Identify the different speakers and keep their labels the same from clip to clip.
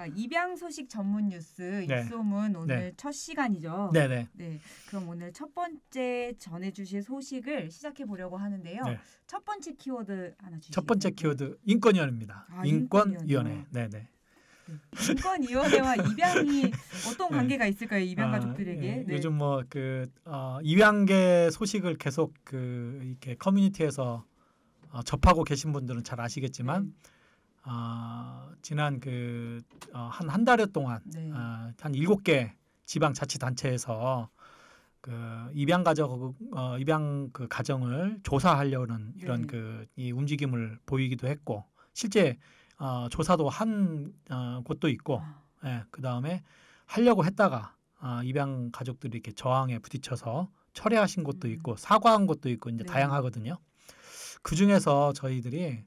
Speaker 1: 아, 입양 소식 전문 뉴스 네. 입소문 네. 오늘 네. 첫 시간이죠. 네네. 네. 그럼 오늘 첫 번째 전해주실 소식을 시작해 보려고 하는데요. 네. 첫 번째 키워드 하나 주시죠. 첫
Speaker 2: 번째 키워드 인권위원회입니다. 아, 인권위원회. 네네. 네.
Speaker 1: 인권위원회와 입양이 어떤 네. 관계가 있을까요? 입양 아, 가족들에게. 아, 예. 요즘
Speaker 2: 뭐그 어, 입양계 소식을 계속 그 이렇게 커뮤니티에서 어, 접하고 계신 분들은 잘 아시겠지만. 음. 어, 지난 그한한 어, 한, 한 달여 동안 네. 어, 한 일곱 개 지방 자치 단체에서 그 입양 가정 어, 입양 그 가정을 조사하려는 네. 이런 네. 그 그이 움직임을 보이기도 했고 실제 어, 조사도 한 어, 곳도 있고 아. 예, 그 다음에 하려고 했다가 어, 입양 가족들이 이렇게 저항에 부딪혀서 철회하신 곳도 음. 있고 사과한 곳도 있고 이제 네. 다양하거든요. 그 중에서 저희들이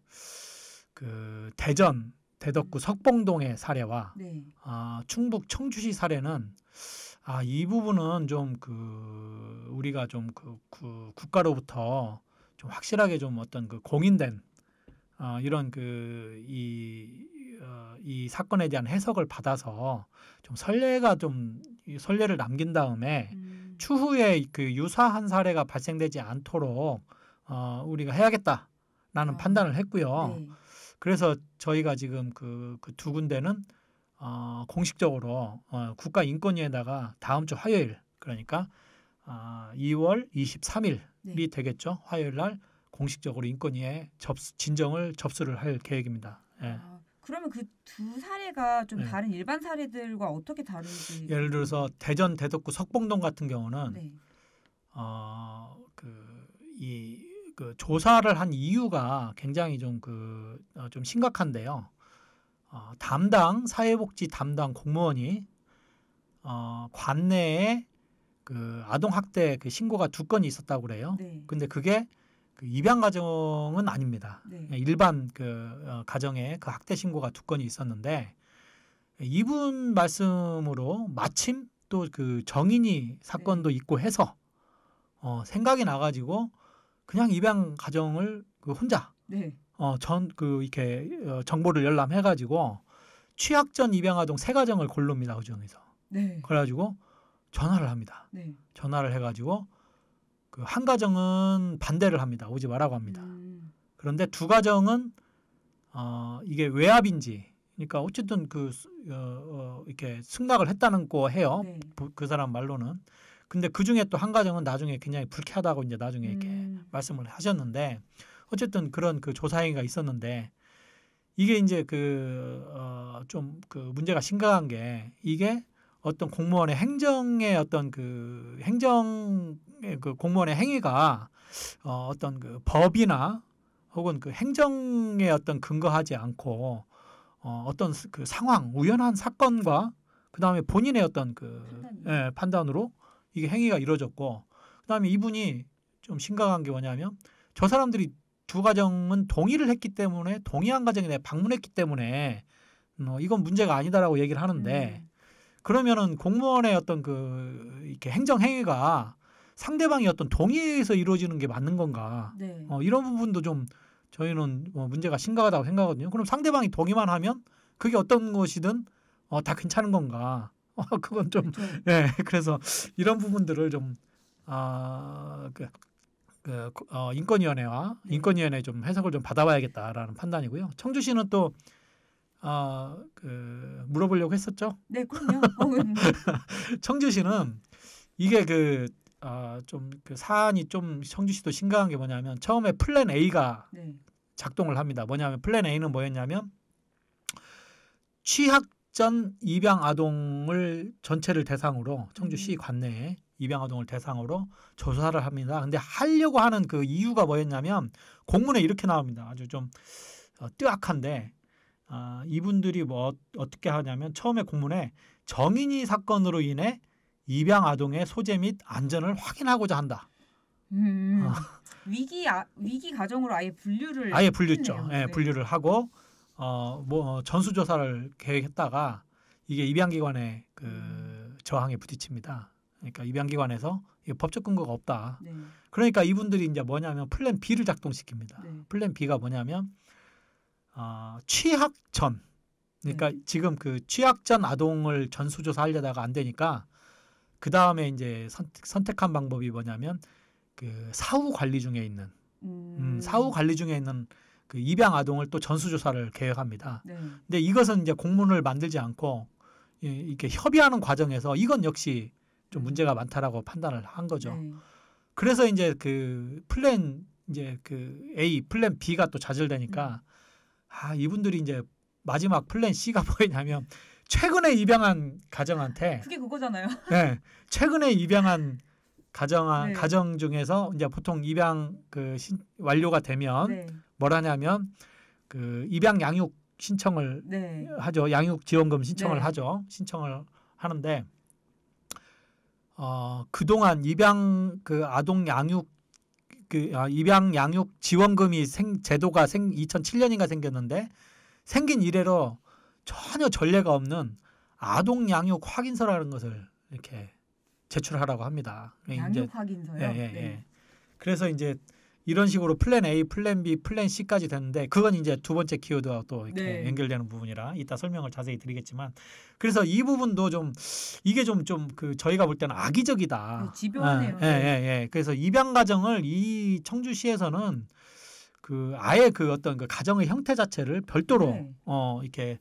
Speaker 2: 그 대전 대덕구 석봉동의 사례와 네. 아, 충북 청주시 사례는 아, 이 부분은 좀 그 우리가 좀그 그 국가로부터 좀 확실하게 좀 어떤 그 공인된 어, 이런 그이 어, 이 사건에 대한 해석을 받아서 좀 선례가 좀 선례를 남긴 다음에 음. 추후에 그 유사한 사례가 발생되지 않도록 어, 우리가 해야겠다라는 아. 판단을 했고요. 네. 그래서 저희가 지금 그그두 군데는 어, 공식적으로 어, 국가인권위에다가 다음 주 화요일 그러니까 어, 2월 23일이 네. 되겠죠. 화요일 날 공식적으로 인권위에 접수, 진정을 접수를 할 계획입니다. 예. 아,
Speaker 1: 그러면 그 두 사례가 좀 네. 다른 일반 사례들과 어떻게 다른지
Speaker 2: 예를 들어서 대전 대덕구 석봉동 같은 경우는 네. 어그이 그 조사를 한 이유가 굉장히 좀 그좀 그, 어, 좀 심각한데요. 어, 담당 사회복지 담당 공무원이 어, 관내에 그 아동 학대 그 신고가 두 건이 있었다고 그래요. 네. 근데 그게 그 입양 가정은 아닙니다. 네. 예, 일반 그 어, 가정에 그 학대 신고가 두 건이 있었는데 이분 말씀으로 마침 또 그 정인이 사건도 네. 있고 해서 어, 생각이 나가지고 그냥 입양 가정을 그 혼자 네. 어전그 이렇게 어, 정보를 열람해 가지고 취약 전 입양 아동 세 가정을 골릅니다 그 중에서. 네. 그래가지고 전화를 합니다. 네. 전화를 해가지고 그 한 가정은 반대를 합니다. 오지 말라고 합니다. 음. 그런데 두 가정은 어 이게 외압인지 그러니까 어쨌든 그 어, 어, 이렇게 승낙을 했다는 거 해요. 네. 그 사람 말로는 근데 그 중에 또 한 가정은 나중에 굉장히 불쾌하다고 이제 나중에 이렇게 음. 말씀을 하셨는데 어쨌든 그런 그 조사행위가 있었는데 이게 이제 그어좀 그 문제가 심각한 게 이게 어떤 공무원의 행정의 어떤 그 행정의 그 공무원의 행위가 어 어떤 그 법이나 혹은 그 행정의 어떤 근거하지 않고 어 어떤 그 상황 우연한 사건과 그 다음에 본인의 어떤 그 판단. 예, 판단으로 이게 행위가 이루어졌고 그다음에 이분이 좀 심각한 게 뭐냐면 저 사람들이 두 가정은 동의를 했기 때문에 동의한 가정에 내가 방문했기 때문에 어, 이건 문제가 아니다라고 얘기를 하는데 음. 그러면은 공무원의 어떤 그 이렇게 행정 행위가 상대방이 어떤 동의에서 이루어지는 게 맞는 건가? 네. 어, 이런 부분도 좀 저희는 뭐 문제가 심각하다고 생각하거든요. 그럼 상대방이 동의만 하면 그게 어떤 것이든 어, 다 괜찮은 건가? 어, 그건 좀, 예, 그래서 이런 부분들을 좀, 아, 그, 그, 어, 인권위원회와 네. 인권위원회 좀 해석을 좀 받아봐야겠다라는 판단이고요. 청주시는 또, 아, 어, 그, 물어보려고 했었죠? 네, 그럼요. 어, 네. 청주시는 이게 그, 아, 어, 좀그 사안이 좀 청주시도 심각한 게 뭐냐면 처음에 플랜 A가 네. 작동을 합니다. 뭐냐면 플랜 A는 뭐였냐면 취학 직전 입양 아동을 전체를 대상으로 청주시 음. 관내에 입양 아동을 대상으로 조사를 합니다. 근데 하려고 하는 그 이유가 뭐였냐면 공문에 이렇게 나옵니다. 아주 좀 어, 뜨악한데 아, 이분들이 뭐 어, 어떻게 하냐면 처음에 공문에 정인이 사건으로 인해 입양 아동의 소재 및 안전을 확인하고자 한다.
Speaker 1: 음, 어. 위기 아, 위기 가정으로 아예 분류를 아예 분류죠. 예, 네. 분류를
Speaker 2: 하고 어, 뭐 어, 전수조사를 계획했다가 이게 입양기관의 그 음. 저항에 부딪힙니다. 그러니까 입양기관에서 이거 법적 근거가 없다. 네. 그러니까 이분들이 이제 뭐냐면 플랜 B를 작동시킵니다. 네. 플랜 B가 뭐냐면 어, 취학 전 그러니까 네. 지금 그 취학 전 아동을 전수조사하려다가 안 되니까 그 다음에 이제 선택, 한 방법이 뭐냐면 그 사후 관리 중에 있는 음. 음, 사후 관리 중에 있는 그 입양 아동을 또 전수조사를 계획합니다. 네. 근데 이것은 이제 공문을 만들지 않고 예, 이렇게 협의하는 과정에서 이건 역시 좀 음. 문제가 많다라고 판단을 한 거죠. 네. 그래서 이제 그 플랜 이제 그 A 플랜 B가 또 좌절되니까 음. 아 이분들이 이제 마지막 플랜 C가 뭐냐면 최근에 입양한 가정한테
Speaker 1: 그게 그거잖아요.
Speaker 2: 네, 최근에 입양한 가정 네. 가정 중에서 이제 보통 입양 그 신, 완료가 되면 네. 뭐라냐면 그 입양 양육 신청을 네. 하죠. 양육 지원금 신청을 네. 하죠. 신청을 하는데 어 그동안 입양 그 아동 양육 그 아, 입양 양육 지원금이 생 제도가 생 2007년인가 생겼는데 생긴 이래로 전혀 전례가 없는 아동 양육 확인서라는 것을 이렇게 제출하라고 합니다. 양육 확인서요. 예, 예, 예. 네. 그래서 이제 이런 식으로 플랜 A, 플랜 B, 플랜 C까지 됐는데 그건 이제 두 번째 키워드와 또 이렇게 네. 연결되는 부분이라 이따 설명을 자세히 드리겠지만 그래서 이 부분도 좀 이게 좀 좀 그 저희가 볼 때는 악의적이다. 집요하네요. 어, 아, 예, 예, 예. 그래서 입양 가정을 이 청주시에서는 그 아예 그 어떤 그 가정의 형태 자체를 별도로 네. 어 이렇게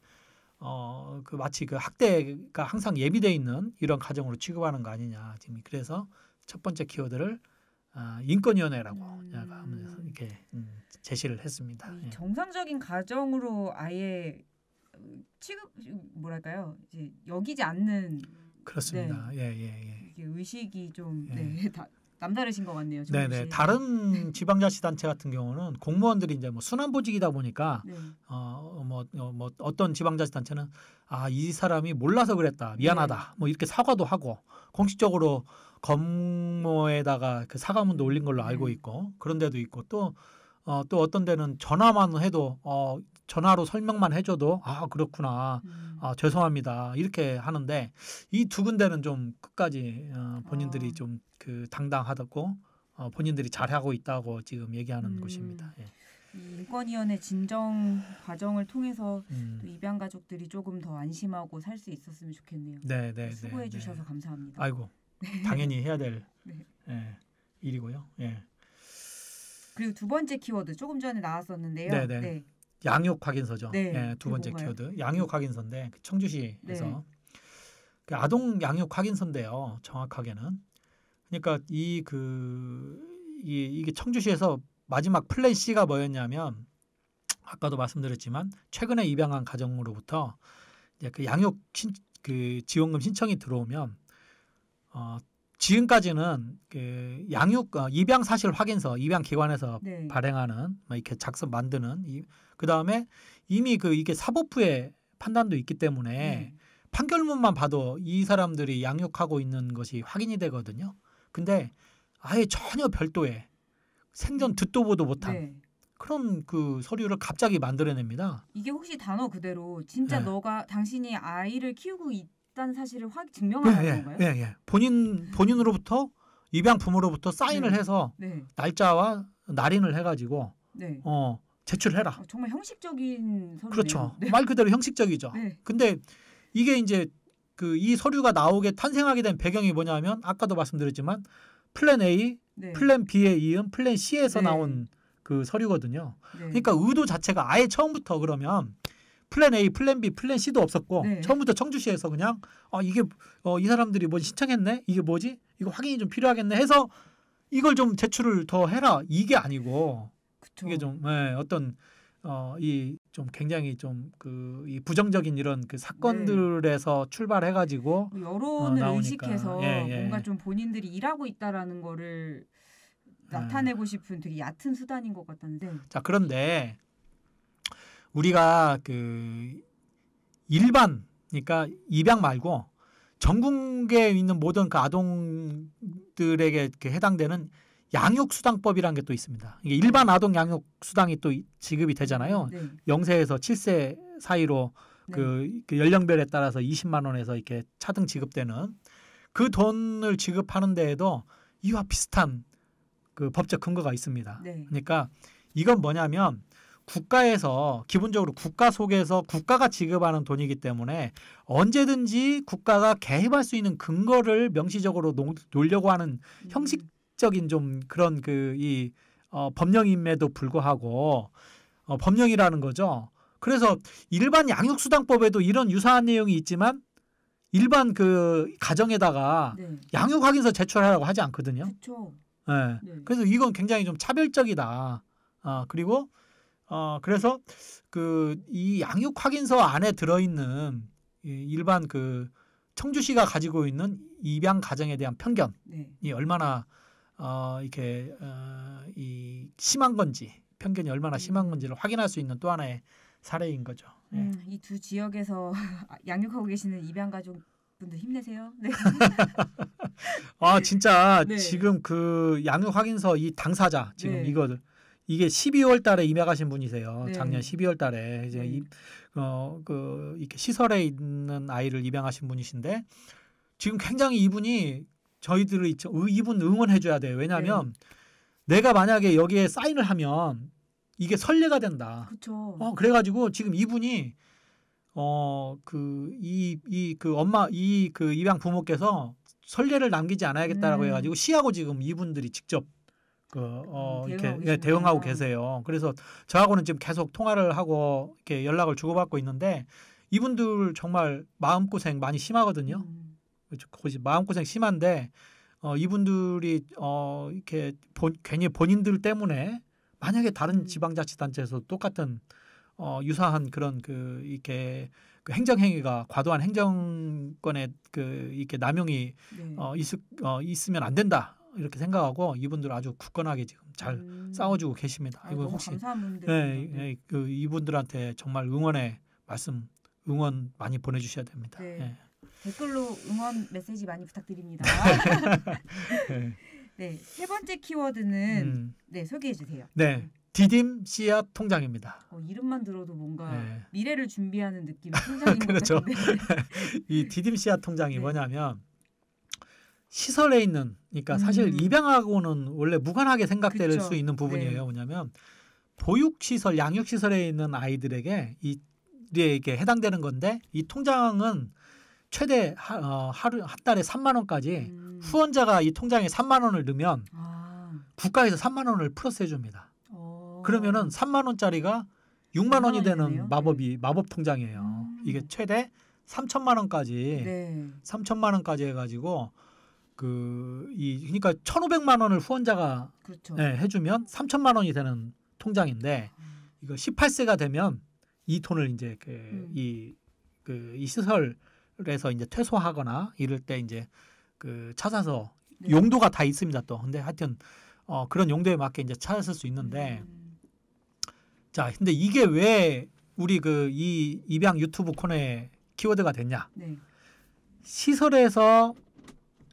Speaker 2: 어그 마치 그 학대가 항상 예비돼 있는 이런 가정으로 취급하는 거 아니냐 지금 그래서 첫 번째 키워드를 아, 인권위원회라고 음. 이렇게 음, 제시를 했습니다. 예.
Speaker 1: 정상적인 가정으로 아예 취급 뭐랄까요 이제 여기지 않는
Speaker 2: 그렇습니다. 네. 예, 예,
Speaker 1: 예. 이게 의식이 좀 예. 네, 다, 남다르신 것 같네요. 네네. 네.
Speaker 2: 다른 지방자치단체 같은 경우는 공무원들이 이제 뭐 순환보직이다 보니까 네. 어뭐뭐 어, 뭐 어떤 지방자치단체는 아이 사람이 몰라서 그랬다 미안하다 네. 뭐 이렇게 사과도 하고 공식적으로 건모에다가 그 사과문도 올린 걸로 알고 네. 있고 그런 데도 있고 또 어, 또 어떤 데는 전화만 해도 어, 전화로 설명만 해줘도 아 그렇구나 음. 아 죄송합니다 이렇게 하는데 이 두 군데는 좀 끝까지 어, 본인들이 어. 아. 좀그 당당하다고 어, 본인들이 잘하고 있다고 지금 얘기하는 음. 곳입니다. 예.
Speaker 1: 인권위원회 진정 과정을 통해서 음. 또 입양 가족들이 조금 더 안심하고 살 수 있었으면 좋겠네요. 네, 네, 수고해 네, 네. 주셔서 네. 감사합니다. 아이고 네. 당연히 해야 될
Speaker 2: 네. 예, 일이고요. 예.
Speaker 1: 그리고 두 번째 키워드 조금 전에 나왔었는데요. 네네. 네. 네.
Speaker 2: 양육 확인서죠. 네. 예, 두 번째 뭔가요? 키워드 양육 확인서인데 그 청주시에서 그 아동 양육 확인서인데요. 정확하게는 그러니까 이그 이, 이게 청주시에서 마지막 플랜 C가 뭐였냐면 아까도 말씀드렸지만 최근에 입양한 가정으로부터 이제 그 양육 신, 그 지원금 신청이 들어오면 어, 지금까지는 그 양육 어, 입양 사실 확인서 입양 기관에서 네. 발행하는 뭐 이렇게 작성 만드는 그 다음에 이미 그 이게 사법부의 판단도 있기 때문에 음. 판결문만 봐도 이 사람들이 양육하고 있는 것이 확인이 되거든요. 근데 아예 전혀 별도의 생전 듣도 보도 못한 네. 그런 그 서류를 갑자기 만들어냅니다.
Speaker 1: 이게 혹시 단어 그대로 진짜 네. 너가 당신이 아이를 키우고 있 있다는 사실을 확 증명하는 예, 예, 건가요? 예,
Speaker 2: 예. 본인 본인으로부터 입양부모로부터 사인을 네. 해서 네. 날짜와 날인을 해가지고 네. 어 제출해라. 어,
Speaker 1: 정말 형식적인 서류 그렇죠. 네. 말
Speaker 2: 그대로 형식적이죠. 네. 근데 이게 이제 그 이 서류가 나오게 탄생하게 된 배경이 뭐냐면 아까도 말씀드렸지만 플랜 A, 네. 플랜 B에 이은 플랜 C에서 나온 그 서류거든요. 그러니까 의도 자체가 아예 처음부터 그러면 플랜 A, 플랜 B, 플랜 C도 없었고 네. 처음부터 청주시에서 그냥 어 이게 어 이 사람들이 뭐 신청했네 이게 뭐지 이거 확인이 좀 필요하겠네 해서 이걸 좀 제출을 더 해라 이게 아니고 그쵸. 이게 좀 네, 어떤 어 이 좀 굉장히 좀 그 이 부정적인 이런 그 사건들에서 네. 출발해 가지고 어, 여론을 어, 의식해서 예, 예. 뭔가
Speaker 1: 좀 본인들이 일하고 있다라는 거를 네. 나타내고 싶은 되게 얕은 수단인 것 같던데.
Speaker 2: 자 그런데 우리가 그 일반 그러니까 입양 말고 전국에 있는 모든 그 아동들에게 해당되는 양육수당법이라는 게 또 있습니다. 이게 일반 네. 아동 양육수당이 또 지급이 되잖아요. 네. 0세에서 7세 사이로 네. 그, 네. 그 연령별에 따라서 20만 원에서 이렇게 차등 지급되는 그 돈을 지급하는 데에도 이와 비슷한 그 법적 근거가 있습니다. 네. 그러니까 이건 뭐냐면 국가에서 기본적으로 국가 속에서 국가가 지급하는 돈이기 때문에 언제든지 국가가 개입할 수 있는 근거를 명시적으로 놓, 으려고 하는 음. 형식적인 좀 그런 그이 어, 법령임에도 불구하고 어, 법령이라는 거죠. 그래서 일반 양육수당법에도 이런 유사한 내용이 있지만 일반 그 가정에다가 네. 양육 확인서 제출하라고 하지 않거든요. 그렇죠. 네. 네. 그래서 이건 굉장히 좀 차별적이다. 아, 그리고 어, 그래서 그 이 양육 확인서 안에 들어있는 일반 그 청주시가 가지고 있는 입양 가정에 대한 편견이 네. 얼마나 어, 이렇게 어, 이 심한 건지 편견이 얼마나 네. 심한 건지를 확인할 수 있는 또 하나의 사례인 거죠.
Speaker 1: 네. 음, 이 두 지역에서 양육하고 계시는 입양 가족 분들 힘내세요. 네.
Speaker 2: 아 진짜 네. 지금 그 양육 확인서 이 당사자 지금 네. 이거들 이게 12월 달에 입양하신 분이세요. 네. 작년 12월 달에 이제 네. 어그 이렇게 시설에 있는 아이를 입양하신 분이신데 지금 굉장히 이분이 저희들을 이분 응원해 줘야 돼요. 왜냐하면 네. 내가 만약에 여기에 사인을 하면 이게 설례가 된다.
Speaker 1: 그렇죠. 어
Speaker 2: 그래가지고 지금 이분이 어 그 이 이그 그 엄마 이 그 입양 부모께서 설례를 남기지 않아야겠다라고 음. 해가지고 시하고 지금 이분들이 직접 그, 어, 음, 대응하고 이렇게 예, 대응하고 계세요. 그래서 저하고는 지금 계속 통화를 하고 이렇게 연락을 주고받고 있는데 이분들 정말 마음고생 많이 심하거든요. 음. 마음고생 심한데 어, 이분들이 어, 이렇게 본, 괜히 본인들 때문에 만약에 다른 음. 지방자치단체에서 똑같은 어, 유사한 그런 그 이렇게 그 행정행위가 과도한 행정권에그 이렇게 남용이 네. 어, 있 어, 있으면 안 된다. 이렇게 생각하고 이분들 아주 굳건하게 지금 잘 음. 싸워주고 계십니다. 아, 이거 혹시 네, 네, 그 이분들한테 정말 응원의 말씀 응원 많이 보내주셔야 됩니다. 네. 네.
Speaker 1: 댓글로 응원 메시지 많이 부탁드립니다. 네. 네, 세 번째 키워드는 음. 네 소개해 주세요.
Speaker 2: 네, 디딤 씨앗 통장입니다.
Speaker 1: 어, 이름만 들어도 뭔가 네. 미래를 준비하는 느낌 통장인 그렇죠.
Speaker 2: 이 디딤 씨앗 통장이 네. 뭐냐면 시설에 있는 그러니까 사실 음. 입양하고는 원래 무관하게 생각될 그쵸. 수 있는 부분이에요. 네. 뭐냐면 보육 시설, 양육 시설에 있는 아이들에게 이 이게 해당되는 건데 이 통장은 최대 하, 어, 하루 한 달에 3만 원까지 음. 후원자가 이 통장에 3만 원을 넣으면 아. 국가에서 3만 원을 플러스해 줍니다. 어. 그러면은 3만 원짜리가 6만 원이 되는 있네요. 마법이 네. 마법 통장이에요. 음. 이게 최대 3천만 원까지 네. 3천만 원까지 해가지고 그이 그러니까 1 5 0 0만 원을 후원자가 그렇죠. 네, 해주면 3 0 0 0만 원이 되는 통장인데 음. 이거 1 8 세가 되면 이 돈을 이제 그이그이 음. 그이 그, 시설에서 이제 퇴소하거나 이럴 때 이제 그 찾아서 네. 용도가 다 있습니다 또 근데 하여튼 어 그런 용도에 맞게 이제 찾았을 수 있는데 음. 자 근데 이게 왜 우리 그 이 입양 유튜브 코너에 키워드가 됐냐 네. 시설에서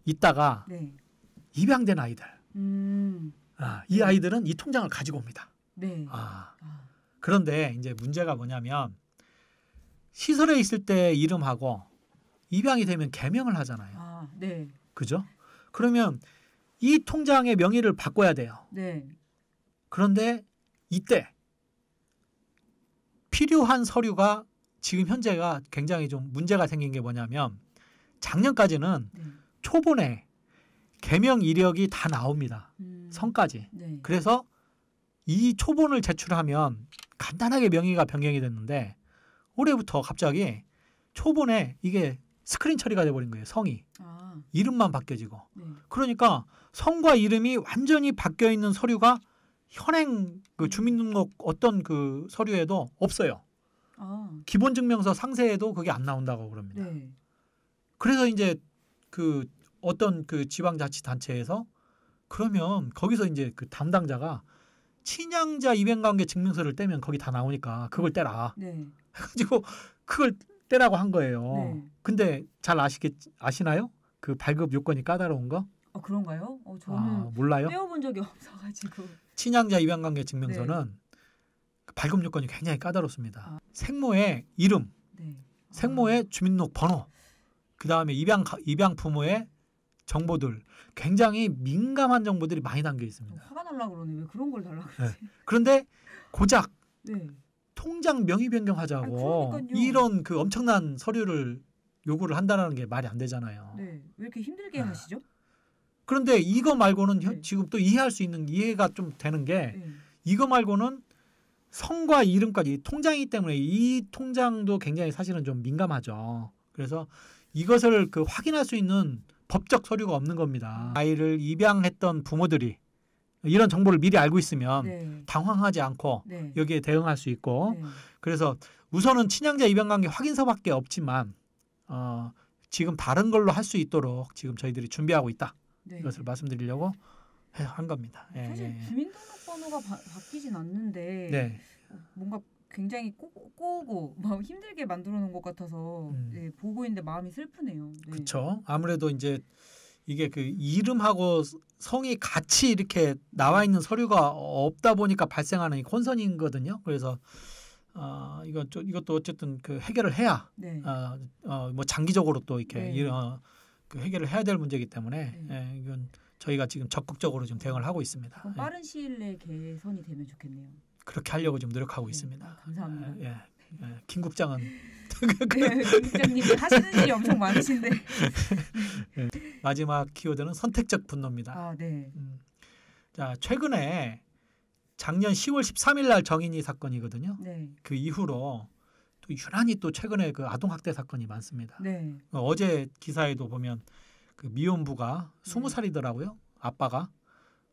Speaker 2: 있다가 네. 입양된 아이들.
Speaker 1: 음.
Speaker 2: 아, 이 네. 아이들은 이 통장을 가지고 옵니다. 네. 아. 아. 그런데 이제 문제가 뭐냐면 시설에 있을 때 이름하고 입양이 되면 개명을 하잖아요. 아, 네. 그죠? 그러면 이 통장의 명의를 바꿔야 돼요. 네. 그런데 이때 필요한 서류가 지금 현재가 굉장히 좀 문제가 생긴 게 뭐냐면 작년까지는 네. 초본에 개명 이력이 다 나옵니다. 음. 성까지. 네. 그래서 이 초본을 제출하면 간단하게 명의가 변경이 됐는데 올해부터 갑자기 초본에 이게 스크린 처리가 돼버린 거예요. 성이 아. 이름만 바뀌어지고 네. 그러니까 성과 이름이 완전히 바뀌어 있는 서류가 현행 그 음. 주민등록 어떤 그 서류에도 없어요. 아. 기본증명서 상세에도 그게 안 나온다고 그럽니다. 네. 그래서 이제 그 어떤 그 지방자치단체에서 그러면 거기서 이제 그 담당자가 친양자 입양관계 증명서를 떼면 거기 다 나오니까 그걸 떼라.
Speaker 1: 네. 해가지고
Speaker 2: 그걸 떼라고 한 거예요. 네. 근데 잘 아시겠 아시나요? 그 발급 요건이 까다로운 거?
Speaker 1: 어 그런가요? 어,
Speaker 2: 저는 아, 몰라요.
Speaker 1: 떼어본 적이 없어가지고.
Speaker 2: 친양자 입양관계 증명서는 네. 그 발급 요건이 굉장히 까다롭습니다. 아. 생모의 이름, 네. 생모의 주민록 번호, 그 다음에 입양 입양 부모의 정보들 굉장히 민감한 정보들이 많이 담겨 있습니다.
Speaker 1: 화가 날라 그러네. 왜 그런 걸 달라 그러지? 네.
Speaker 2: 그런데 고작 네. 통장 명의 변경하자고 아니, 이런 그 엄청난 서류를 요구를 한다는 게 말이 안 되잖아요.
Speaker 1: 네. 왜 이렇게 힘들게 네. 하시죠?
Speaker 2: 그런데 이거 말고는 네. 지금 또 이해할 수 있는 이해가 좀 되는 게 네. 이거 말고는 성과 이름까지 통장이기 때문에 이 통장도 굉장히 사실은 좀 민감하죠. 그래서 이것을 그 확인할 수 있는 법적 서류가 없는 겁니다. 아이를 입양했던 부모들이 이런 정보를 미리 알고 있으면 네. 당황하지 않고 네. 여기에 대응할 수 있고 네. 그래서 우선은 친양자 입양관계 확인서밖에 없지만 어, 지금 다른 걸로 할 수 있도록 지금 저희들이 준비하고 있다 네. 이것을 말씀드리려고 한 겁니다. 예, 사실 예, 예.
Speaker 1: 주민등록번호가 바, 뀌진 않는데 네. 뭔가 굉장히 꼬, 꼬고 음 힘들게 만들어 놓은 것 같아서 음. 네, 보고 있는데 마음이 슬프네요.
Speaker 2: 네. 그렇죠. 아무래도 이제 이게 그 이름하고 성이 같이 이렇게 나와 있는 서류가 없다 보니까 발생하는 이 혼선이거든요. 그래서 어, 이건 이것도 어쨌든 그 해결을 해야 네. 어, 어, 뭐 장기적으로 또 이렇게 네. 이런 어, 그 해결을 해야 될 문제이기 때문에 네. 예, 이건 저희가 지금 적극적으로 좀 대응을 하고 있습니다.
Speaker 1: 빠른 시일 내에 개선이 되면 좋겠네요.
Speaker 2: 그렇게 하려고 좀 노력하고 네, 있습니다. 감사합니다. 예, 예, 예. 김 국장은 네, 국장님 하시는 일이 엄청 많으신데 네, 마지막 키워드는 선택적 분노입니다. 아, 네. 음, 자 최근에 작년 10월 13일 날 정인이 사건이거든요. 네. 그 이후로 또 유난히 또 최근에 그 아동 학대 사건이 많습니다. 네. 어, 어제 기사에도 보면 그 미혼부가 20살이더라고요. 아빠가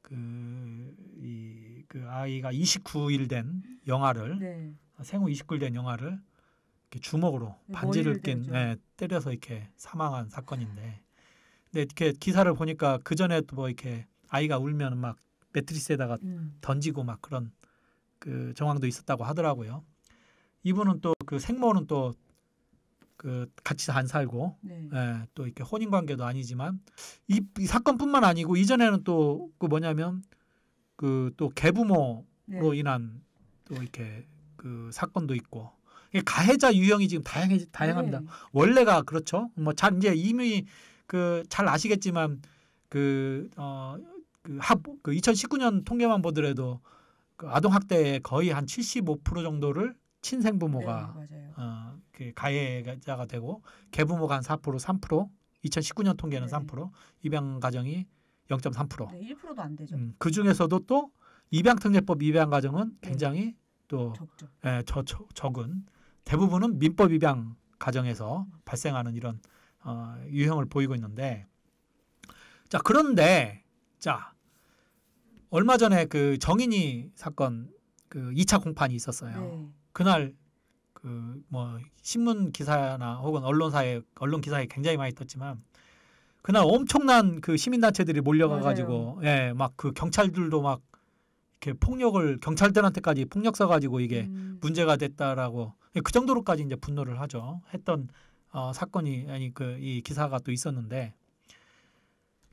Speaker 2: 그이 그 아이가 29일 된 영화를 네. 생후 29일 된 영화를 이렇게 주먹으로 네, 반지를 낀 네, 때려서 이렇게 사망한 사건인데 근데 이렇게 기사를 보니까 그 전에 또뭐 이렇게 아이가 울면 막 매트리스에다가 음. 던지고 막 그런 그 정황도 있었다고 하더라고요. 이분은 또 그 생모는 또 그 같이 안 살고 네. 예, 또 이렇게 혼인 관계도 아니지만 이, 이 사건뿐만 아니고 이전에는 또 그 뭐냐면 그또 개부모로 네. 인한 또 이렇게 그 사건도 있고 가해자 유형이 지금 다양해 다양합니다. 네. 원래가 그렇죠. 뭐잘 이제 이미 그 잘 아시겠지만 그어그합그 그 2019년 어, 그 그 통계만 보더라도 그 아동 학대의 거의 한 75% 정도를 친생 부모가 네, 어, 그 가해자가 되고 개부모가 한 4%, 3%, 2019년 통계는 네. 3%, 입양 가정이 0.3%.
Speaker 1: 네, 1%도 안 되죠. 음,
Speaker 2: 그 중에서도 또 입양특례법 입양 가정은 네. 굉장히 네. 또 적죠. 예, 저, 저, 적은 대부분은 민법 입양 가정에서 음. 발생하는 이런 어, 유형을 보이고 있는데 자 그런데 자 얼마 전에 그 정인이 사건 그 2차 공판이 있었어요. 네. 그날 그 뭐 신문 기사나 혹은 언론사에 언론 기사에 굉장히 많이 떴지만 그날 엄청난 그 시민단체들이 몰려가가지고 예 막 그 경찰들도 막 이렇게 폭력을 경찰들한테까지 폭력 써가지고 이게 음. 문제가 됐다라고 예, 그 정도로까지 이제 분노를 하죠 했던 어, 사건이 아니 그 이 기사가 또 있었는데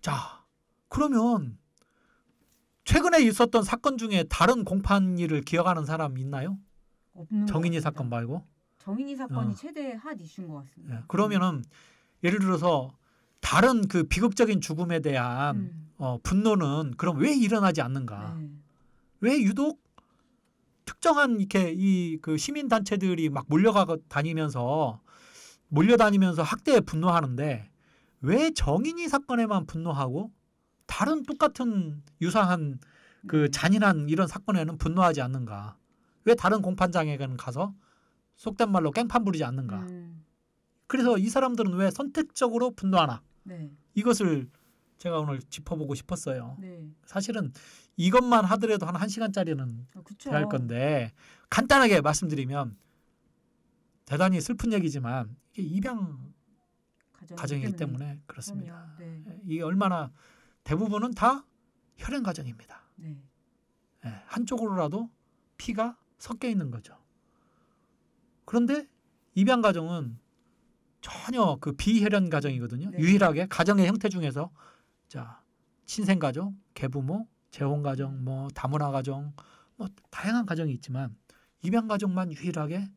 Speaker 2: 자 그러면 최근에 있었던 사건 중에 다른 공판 일을 기억하는 사람 있나요? 정인이 사건 말고
Speaker 1: 정인이 사건이 어. 최대 핫 이슈인 것 같습니다.
Speaker 2: 예, 그러면은 음. 예를 들어서 다른 그 비극적인 죽음에 대한 음. 어, 분노는 그럼 왜 일어나지 않는가? 네. 왜 유독 특정한 이렇게 이 그 시민 단체들이 막 몰려가 고 다니면서 몰려다니면서 학대에 분노하는데 왜 정인이 사건에만 분노하고 다른 똑같은 유사한 그 음. 잔인한 이런 사건에는 분노하지 않는가? 왜 다른 공판장에는 가서 속된 말로 깽판 부리지 않는가? 음. 그래서 이 사람들은 왜 선택적으로 분노하나? 네. 이것을 제가 오늘 짚어보고 싶었어요. 네. 사실은 이것만 하더라도 한 1시간짜리는
Speaker 1: 아, 할 건데
Speaker 2: 간단하게 말씀드리면 대단히 슬픈 얘기지만 이게 입양 가정이기 때문에, 때문에 그렇습니다. 네. 예, 이게 얼마나 대부분은 다 혈연 가정입니다. 네. 예, 한쪽으로라도 피가 섞여 있는 거죠. 그런데 입양 가정은 전혀 그 비혈연 가정이거든요. 네. 유일하게 가정의 형태 중에서 자 친생 가정, 계부모, 재혼 가정, 뭐 다문화 가정, 뭐 다양한 가정이 있지만 입양 가정만 유일하게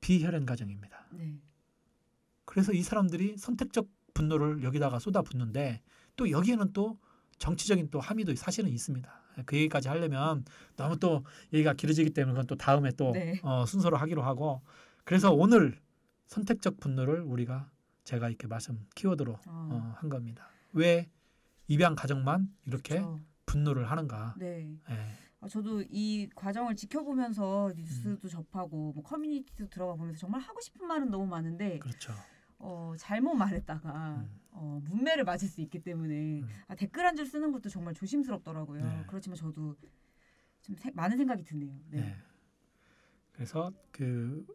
Speaker 2: 비혈연 가정입니다. 네. 그래서 이 사람들이 선택적 분노를 여기다가 쏟아붓는데 또 여기에는 또 정치적인 또 함의도 사실은 있습니다. 그 얘기까지 하려면 너무 또 얘기가 길어지기 때문에 그건 또 다음에 또 네. 어, 순서로 하기로 하고 그래서 오늘 선택적 분노를 우리가 제가 이렇게 말씀 키워드로 아. 어, 한 겁니다. 왜 입양 가정만 이렇게 그렇죠. 분노를 하는가?
Speaker 1: 네. 예. 아, 저도 이 과정을 지켜보면서 뉴스도 음. 접하고 뭐 커뮤니티도 들어가 보면서 정말 하고 싶은 말은 너무 많은데 그렇죠. 어, 잘못 말했다가 음. 어, 문매를 맞을 수 있기 때문에 음. 아, 댓글 한 줄 쓰는 것도 정말 조심스럽더라고요. 네. 그렇지만 저도 좀 세, 많은 생각이 드네요.
Speaker 2: 네. 네. 그래서 그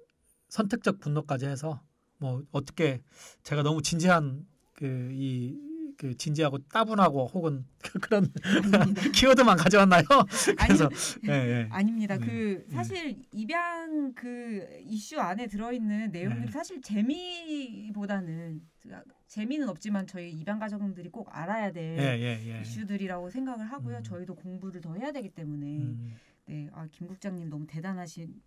Speaker 2: 선택적 분노까지 해서 뭐 어떻게 제가 너무 진지한 그 이 그 진지하고 따분하고 혹은 그 그런 키워드만 가져왔나요? 그래서 아니, 예, 예. 아닙니다. 네. 그 네.
Speaker 1: 사실 입양 그 이슈 안에 들어있는 내용이 네. 사실 재미보다는 재미는 없지만 저희 입양 가정들이 꼭 알아야 될 예, 예, 예, 이슈들이라고 생각을 하고요. 음. 저희도 공부를 더 해야 되기 때문에 음. 네, 아, 김 국장님 너무 대단하신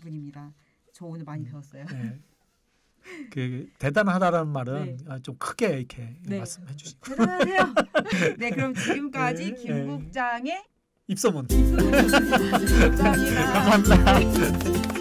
Speaker 1: 분입니다. 저 오늘 많이 음. 배웠어요. 네.
Speaker 2: 그 대단하다라는 말은 네. 아, 좀 크게 이렇게 네. 말씀해 주시고 대단하세요. 네, 그럼 지금까지 네, 네. 김국장의
Speaker 1: 입소문. 입소문. 감사합니다.